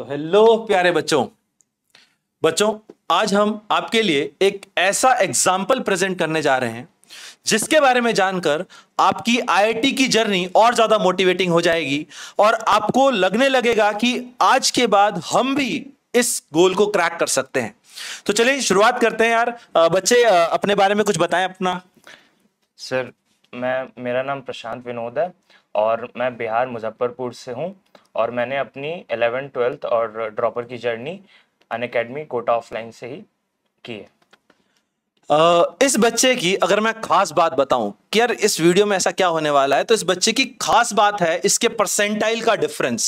तो हेलो प्यारे बच्चों बच्चों आज हम आपके लिए एक ऐसा एग्जाम्पल प्रेजेंट करने जा रहे हैं जिसके बारे में जानकर आपकी आईआईटी की जर्नी और ज्यादा मोटिवेटिंग हो जाएगी और आपको लगने लगेगा कि आज के बाद हम भी इस गोल को क्रैक कर सकते हैं तो चलिए शुरुआत करते हैं यार बच्चे अपने बारे में कुछ बताएं अपना सर मैं मेरा नाम प्रशांत विनोद है और मैं बिहार मुजफ्फरपुर से हूँ और मैंने अपनी एलेवन ट्वेल्थ और ड्रॉपर की journey Unacademy Kota offline से ही की है इस बच्चे की अगर मैं खास बात बताऊं कि यार इस वीडियो में ऐसा क्या होने वाला है तो इस बच्चे की खास बात है इसके परसेंटाइल का difference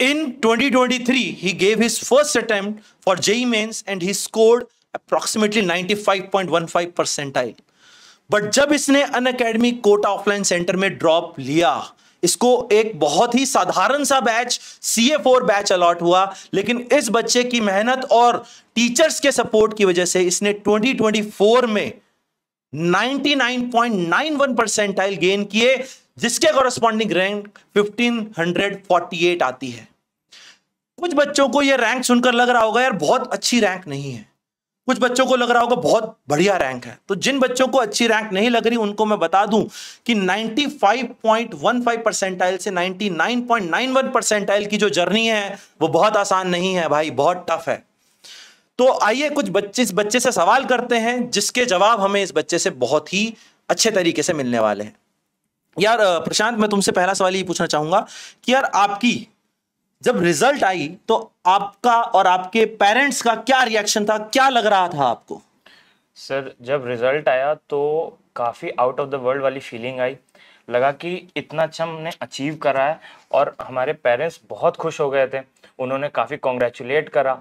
in 2023 he gave his first attempt for JEE Mains and he scored approximately 95.15 percentile but जब इसने Unacademy Kota offline centre में ड्रॉप लिया इसको एक बहुत ही साधारण सा batch C A four batch allot हुआ लेकिन इस बच्चे की मेहनत और टीचर्स के सपोर्ट की वजह से इसने 2024 में 99.91 परसेंटाइल गेन किए जिसके कॉरस्पॉन्डिंग रैंक 1548 आती है कुछ बच्चों को यह रैंक सुनकर लग रहा होगा यार बहुत अच्छी रैंक नहीं है कुछ बच्चों को लग रहा होगा बहुत बढ़िया रैंक है तो जिन बच्चों को अच्छी रैंक नहीं लग रही उनको मैं बता दूं कि 95.15 परसेंटाइल से 99.91 परसेंटाइल की जो जर्नी है वो बहुत आसान नहीं है भाई बहुत टफ है तो आइए कुछ बच्चे इस बच्चे से सवाल करते हैं जिसके जवाब हमें इस बच्चे से बहुत ही अच्छे तरीके से मिलने वाले हैं यार प्रशांत मैं तुमसे पहला सवाल ये पूछना चाहूंगा कि यार आपकी जब रिजल्ट आई तो आपका और आपके पेरेंट्स का क्या रिएक्शन था क्या लग रहा था आपको सर जब रिजल्ट आया तो काफ़ी आउट ऑफ द वर्ल्ड वाली फीलिंग आई लगा कि इतना अच्छा हमने अचीव करा है और हमारे पेरेंट्स बहुत खुश हो गए थे उन्होंने काफ़ी कॉन्ग्रेचुलेट करा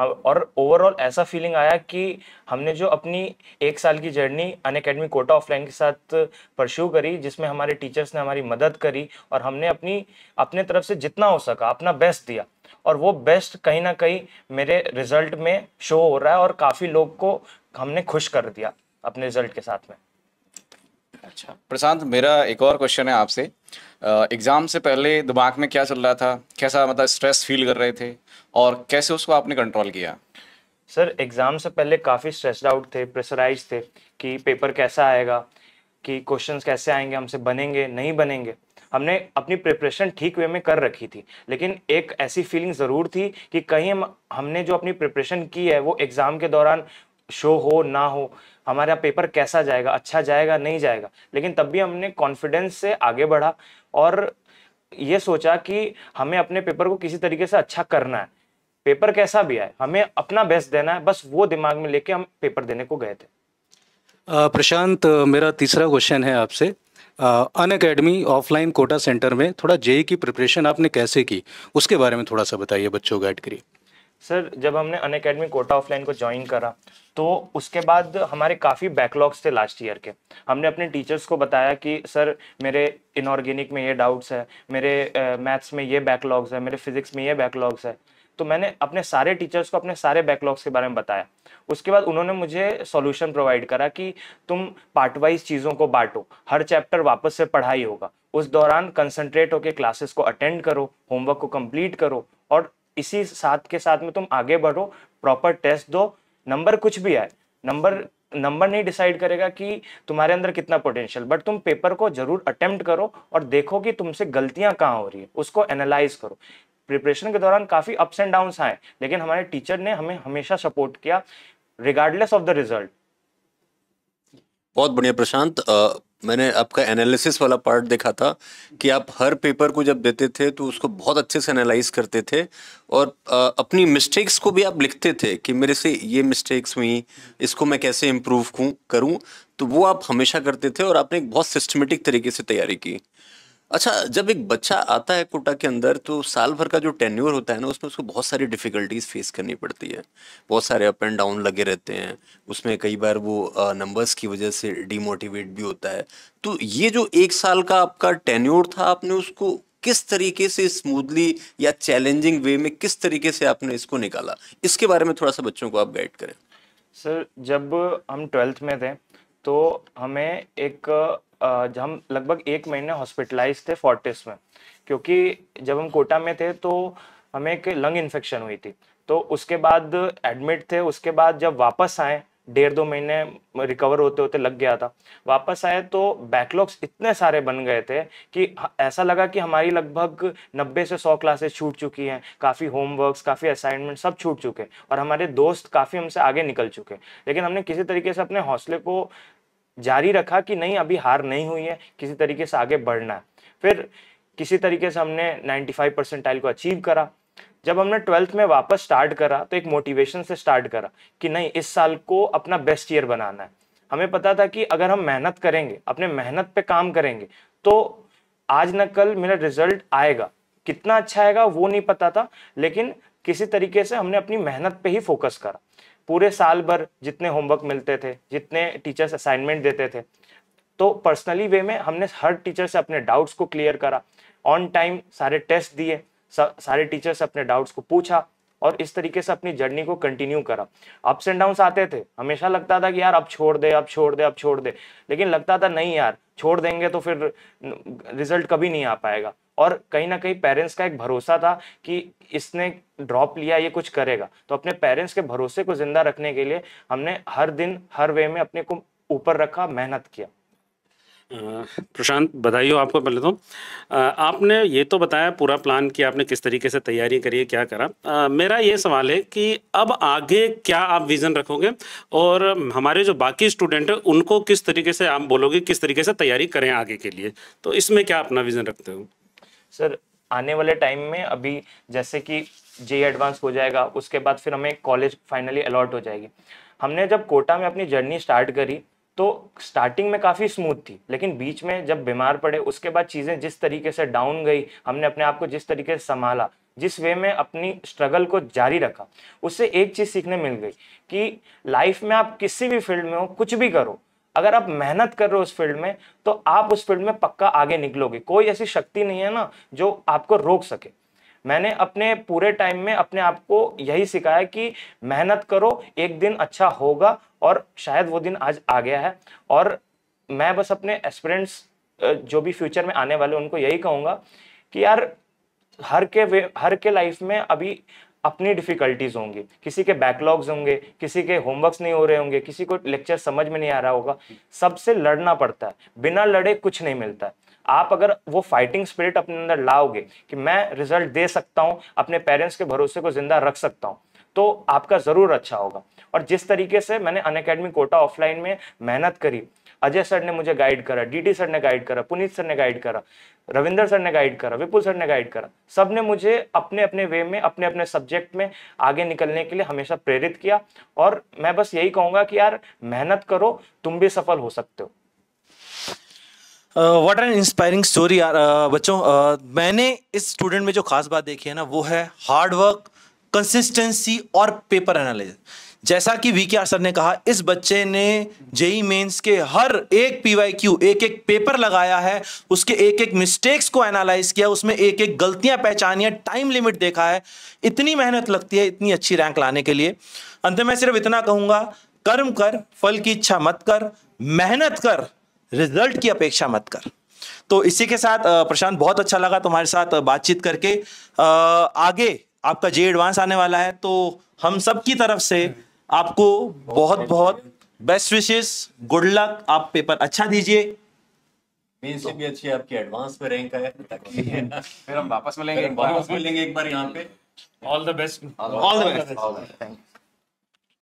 और ओवरऑल ऐसा फीलिंग आया कि हमने जो अपनी एक साल की journey Unacademy Kota offline के साथ परस्यू करी जिसमें हमारे टीचर्स ने हमारी मदद करी और हमने अपनी अपने तरफ से जितना हो सका अपना बेस्ट दिया और वो बेस्ट कहीं ना कहीं मेरे रिजल्ट में शो हो रहा है और काफ़ी लोग को हमने खुश कर दिया अपने रिजल्ट के साथ में अच्छा प्रशांत मेरा एक और क्वेश्चन है आपसे एग्जाम से पहले दिमाग में क्या चल रहा था कैसा मतलब स्ट्रेस फील कर रहे थे और कैसे उसको आपने कंट्रोल किया सर एग्ज़ाम से पहले काफ़ी स्ट्रेस्ड आउट थे प्रेशराइज थे कि पेपर कैसा आएगा कि क्वेश्चंस कैसे आएंगे हमसे बनेंगे नहीं बनेंगे हमने अपनी प्रिपरेशन ठीक वे में कर रखी थी लेकिन एक ऐसी फीलिंग ज़रूर थी कि कहीं हम हमने जो अपनी प्रिपरेशन की है वो एग्ज़ाम के दौरान शो हो ना हो हमारा पेपर कैसा जाएगा अच्छा जाएगा नहीं जाएगा लेकिन तब भी हमने कॉन्फिडेंस से आगे बढ़ा और ये सोचा कि हमें अपने पेपर को किसी तरीके से अच्छा करना है पेपर कैसा भी आए हमें अपना बेस्ट देना है बस वो दिमाग में लेके हम पेपर देने को गए थे प्रशांत मेरा तीसरा क्वेश्चन है आपसे Unacademy offline Kota centre में थोड़ा जेई e e की प्रिपरेशन आपने कैसे की उसके बारे में थोड़ा सा बताइए बच्चों ऐड करिए सर जब हमने अन अकेडमी कोटा ऑफलाइन को ज्वाइन करा तो उसके बाद हमारे काफ़ी बैकलॉग्स थे लास्ट ईयर के हमने अपने टीचर्स को बताया कि सर मेरे इनऑर्गेनिक में ये डाउट्स है मेरे मैथ्स uh, में ये बैकलॉग्स है मेरे फिजिक्स में ये बैकलॉग्स है तो मैंने अपने सारे टीचर्स को अपने सारे बैकलॉग्स के बारे में बताया उसके बाद उन्होंने मुझे सॉल्यूशन प्रोवाइड करा कि तुम पार्ट वाइज चीज़ों को बांटो हर चैप्टर वापस से पढ़ाई होगा उस दौरान कंसंट्रेट होकर क्लासेस को अटेंड करो होमवर्क को कंप्लीट करो और इसी साथ के साथ में तुम आगे बढ़ो प्रॉपर टेस्ट दो नंबर कुछ भी आए नंबर नंबर नहीं डिसाइड करेगा कि तुम्हारे अंदर कितना पोटेंशियल बट तुम पेपर को जरूर अटेम्प्ट करो और देखो कि तुमसे गलतियां कहाँ हो रही है उसको एनालाइज करो प्रिपरेशन के दौरान काफ़ी अप्स एंड डाउन आए लेकिन हमारे टीचर ने हमें हमेशा सपोर्ट किया रिगार्डलेस ऑफ द रिजल्ट बहुत बढ़िया प्रशांत मैंने आपका एनालिसिस वाला पार्ट देखा था कि आप हर पेपर को जब देते थे तो उसको बहुत अच्छे से एनालाइज करते थे और अपनी मिस्टेक्स को भी आप लिखते थे कि मेरे से ये मिस्टेक्स हुई इसको मैं कैसे इम्प्रूव करूँ तो वो आप हमेशा करते थे और आपने एक बहुत सिस्टमेटिक तरीके से तैयारी की अच्छा जब एक बच्चा आता है कोटा के अंदर तो साल भर का जो टेन्योर होता है ना उसमें उसको बहुत सारी डिफ़िकल्टीज फेस करनी पड़ती है बहुत सारे अप एंड डाउन लगे रहते हैं उसमें कई बार वो नंबर्स की वजह से डीमोटिवेट भी होता है तो ये जो एक साल का आपका टेन्योर था आपने उसको किस तरीके से स्मूथली या चैलेंजिंग वे में किस तरीके से आपने इसको निकाला इसके बारे में थोड़ा सा बच्चों को आप गाइड करें सर जब हम ट्वेल्थ में थे तो हमें एक हम लगभग एक महीने हॉस्पिटलाइज थे फोर्टिस में क्योंकि जब हम कोटा में थे तो हमें एक लंग इन्फेक्शन हुई थी तो उसके बाद एडमिट थे उसके बाद जब वापस आए डेढ़ दो महीने रिकवर होते होते लग गया था वापस आए तो बैकलॉग्स इतने सारे बन गए थे कि ऐसा लगा कि हमारी लगभग 90 से 100 क्लासेस छूट चुकी हैं काफ़ी होमवर्क्स काफ़ी असाइनमेंट सब छूट चुके और हमारे दोस्त काफ़ी हमसे आगे निकल चुके लेकिन हमने किसी तरीके से अपने हौसले को जारी रखा कि नहीं अभी हार नहीं हुई है किसी तरीके से आगे बढ़ना है फिर किसी तरीके से हमने नाइन्टी परसेंटाइल को अचीव करा जब हमने ट्वेल्थ में वापस स्टार्ट करा तो एक मोटिवेशन से स्टार्ट करा कि नहीं इस साल को अपना बेस्ट ईयर बनाना है हमें पता था कि अगर हम मेहनत करेंगे अपने मेहनत पे काम करेंगे तो आज न कल मेरा रिजल्ट आएगा कितना अच्छा आएगा वो नहीं पता था लेकिन किसी तरीके से हमने अपनी मेहनत पे ही फोकस करा पूरे साल भर जितने होमवर्क मिलते थे जितने टीचर्स असाइनमेंट देते थे तो पर्सनली वे में हमने हर टीचर से अपने डाउट्स को क्लियर करा ऑन टाइम सारे टेस्ट दिए सारे टीचर्स अपने डाउट्स को पूछा और इस तरीके से अपनी जर्नी को कंटिन्यू करा अप्स एंड डाउन आते थे हमेशा लगता था कि यार अब छोड़ दे अब छोड़ दे अब छोड़ दे लेकिन लगता था नहीं यार छोड़ देंगे तो फिर रिजल्ट कभी नहीं आ पाएगा और कहीं ना कहीं पेरेंट्स का एक भरोसा था कि इसने ड्रॉप लिया ये कुछ करेगा तो अपने पेरेंट्स के भरोसे को जिंदा रखने के लिए हमने हर दिन हर वे में अपने को ऊपर रखा मेहनत किया प्रशांत बधाई हो आपको पहले तो आपने ये तो बताया पूरा प्लान कि आपने किस तरीके से तैयारी करी है क्या करा आ, मेरा ये सवाल है कि अब आगे क्या आप विज़न रखोगे और हमारे जो बाकी स्टूडेंट हैं उनको किस तरीके से आप बोलोगे किस तरीके से तैयारी करें आगे के लिए तो इसमें क्या अपना विज़न रखते हो सर आने वाले टाइम में अभी जैसे कि जे एडवांस हो जाएगा उसके बाद फिर हमें कॉलेज फाइनली अलॉट हो जाएगी हमने जब कोटा में अपनी जर्नी स्टार्ट करी तो स्टार्टिंग में काफ़ी स्मूथ थी लेकिन बीच में जब बीमार पड़े उसके बाद चीज़ें जिस तरीके से डाउन गई हमने अपने आप को जिस तरीके से संभाला जिस वे में अपनी स्ट्रगल को जारी रखा उससे एक चीज़ सीखने मिल गई कि लाइफ में आप किसी भी फील्ड में हो कुछ भी करो अगर आप मेहनत कर रहे हो उस फील्ड में तो आप उस फील्ड में पक्का आगे निकलोगे कोई ऐसी शक्ति नहीं है ना जो आपको रोक सके मैंने अपने पूरे टाइम में अपने आप को यही सिखाया कि मेहनत करो एक दिन अच्छा होगा और शायद वो दिन आज आ गया है और मैं बस अपने एस्पिरेंट्स जो भी फ्यूचर में आने वाले उनको यही कहूँगा कि यार हर के वे हर के लाइफ में अभी अपनी डिफ़िकल्टीज होंगी किसी के बैकलॉग्स होंगे किसी के होमवर्क्स नहीं हो रहे होंगे किसी को लेक्चर समझ में नहीं आ रहा होगा सबसे लड़ना पड़ता है बिना लड़े कुछ नहीं मिलता है आप अगर वो फाइटिंग स्पिरिट अपने अंदर लाओगे कि मैं रिजल्ट दे सकता हूँ अपने पेरेंट्स के भरोसे को जिंदा रख सकता हूँ तो आपका ज़रूर अच्छा होगा और जिस तरीके से मैंने अन अकेडमी कोटा ऑफलाइन में मेहनत करी अजय सर ने मुझे गाइड करा डीटी सर ने गाइड करा पुनीत सर ने गाइड करा रविंदर सर ने गाइड करा विपुल सर ने गाइड करा सब ने मुझे अपने अपने वे में अपने अपने सब्जेक्ट में आगे निकलने के लिए हमेशा प्रेरित किया और मैं बस यही कहूँगा कि यार मेहनत करो तुम भी सफल हो सकते हो व्हाट एन इंस्पायरिंग स्टोरी यार uh, बच्चों uh, मैंने इस स्टूडेंट में जो खास बात देखी है ना वो है हार्डवर्क कंसिस्टेंसी और पेपर एनालिस जैसा कि वी के आर सर ने कहा इस बच्चे ने जेई मेंस e के हर एक वाई क्यू एक एक पेपर लगाया है उसके एक एक मिस्टेक्स को एनालाइज किया उसमें एक एक गलतियां पहचानी है टाइम लिमिट देखा है इतनी मेहनत लगती है इतनी अच्छी रैंक लाने के लिए अंत में सिर्फ इतना कहूंगा कर्म कर फल की इच्छा मत कर मेहनत कर रिजल्ट की अपेक्षा मत कर तो इसी के साथ प्रशांत बहुत अच्छा लगा तुम्हारे साथ बातचीत करके आगे आपका जे एडवांस आने वाला है तो हम सब की तरफ से आपको बहुत बहुत बेस्ट विशेष गुड लक आप पेपर अच्छा दीजिए मेन से भी अच्छी आपकी एडवांस में रैंक है फिर हम वापस मिलेंगे वापस मिलेंगे एक बार यहाँ पे all the best all the best